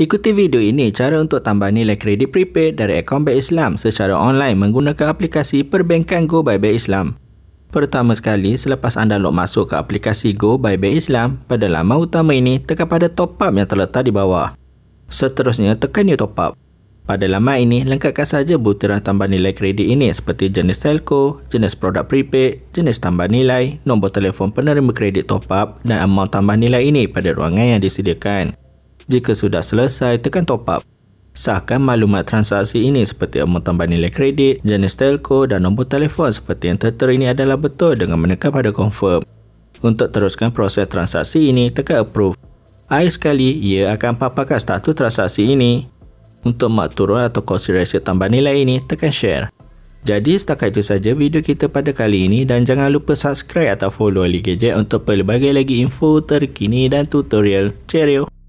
Ikuti video ini cara untuk tambah nilai kredit prepaid dari akaun Bank Islam secara online menggunakan aplikasi perbankan Go by Bank Islam. Pertama sekali, selepas anda log masuk ke aplikasi Go by Bank Islam, pada laman utama ini tekan pada top up yang terletak di bawah. Seterusnya, tekan new top up. Pada laman ini, lengkapkan saja butiran tambah nilai kredit ini seperti jenis telco, jenis produk prepaid, jenis tambah nilai, nombor telefon penerima kredit top up dan amount tambah nilai ini pada ruangan yang disediakan. Jika sudah selesai, tekan top up. Sahkan maklumat transaksi ini seperti amount tambahan nilai kredit, jenis telco dan nombor telefon seperti yang tertera ini adalah betul dengan menekan pada confirm. Untuk teruskan proses transaksi ini, tekan approve. Akhir sekali, ia akan paparkan status transaksi ini. Untuk mak turun atau konsiderasi tambah nilai ini, tekan share. Jadi setakat itu saja video kita pada kali ini dan jangan lupa subscribe atau follow Ali Gadget untuk pelbagai lagi info terkini dan tutorial. Cheerio!